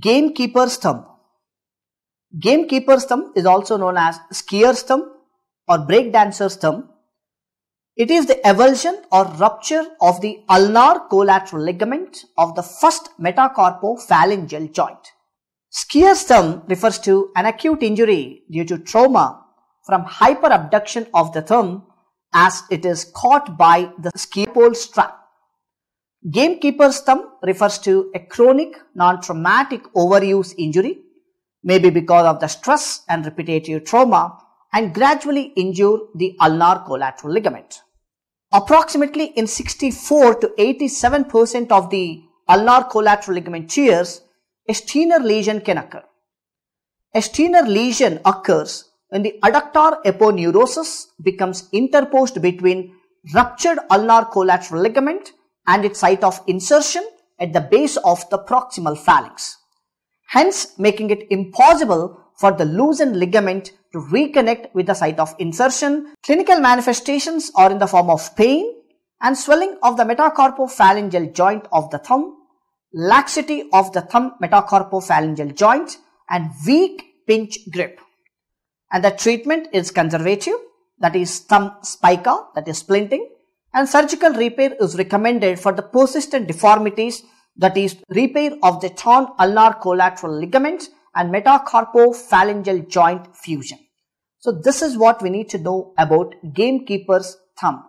gamekeeper's thumb. Gamekeeper's thumb is also known as skier's thumb or breakdancer's thumb. It is the avulsion or rupture of the ulnar collateral ligament of the first metacarpophalangeal joint. Skier's thumb refers to an acute injury due to trauma from hyperabduction of the thumb as it is caught by the pole strap. Gamekeeper's thumb refers to a chronic non-traumatic overuse injury, maybe because of the stress and repetitive trauma and gradually injure the ulnar collateral ligament. Approximately in 64 to 87% of the ulnar collateral ligament tears, a Steiner lesion can occur. A Steiner lesion occurs when the adductor aponeurosis becomes interposed between ruptured ulnar collateral ligament and its site of insertion at the base of the proximal phalanx, hence making it impossible for the loosened ligament to reconnect with the site of insertion. Clinical manifestations are in the form of pain and swelling of the metacarpophalangeal joint of the thumb, laxity of the thumb metacarpophalangeal joint and weak pinch grip. And the treatment is conservative, that is thumb spica, that is splinting, and surgical repair is recommended for the persistent deformities that is repair of the torn ulnar collateral ligaments and metacarpophalangeal joint fusion. So this is what we need to know about gamekeeper's thumb.